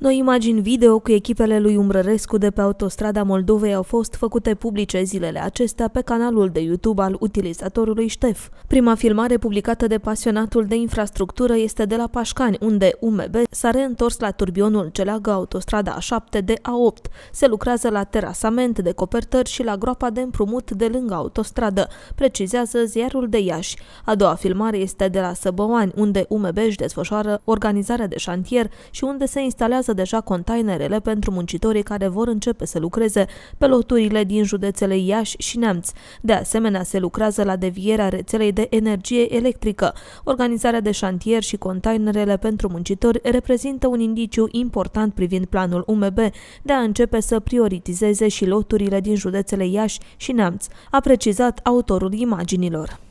Noi imagini video cu echipele lui Umbrărescu de pe autostrada Moldovei au fost făcute publice zilele acestea pe canalul de YouTube al utilizatorului Ștef. Prima filmare publicată de pasionatul de infrastructură este de la Pașcani, unde UMB s-a reîntors la turbionul ce leagă autostrada A7 de A8. Se lucrează la terasament de copertări și la groapa de împrumut de lângă autostradă, precizează ziarul de Iași. A doua filmare este de la Săbăoani, unde UMB își desfășoară organizarea de șantier și unde se instalează lansează deja containerele pentru muncitorii care vor începe să lucreze pe loturile din județele Iași și Neamț. De asemenea, se lucrează la devierea rețelei de energie electrică. Organizarea de șantier și containerele pentru muncitori reprezintă un indiciu important privind planul UMB de a începe să prioritizeze și loturile din județele Iași și Neamț, a precizat autorul imaginilor.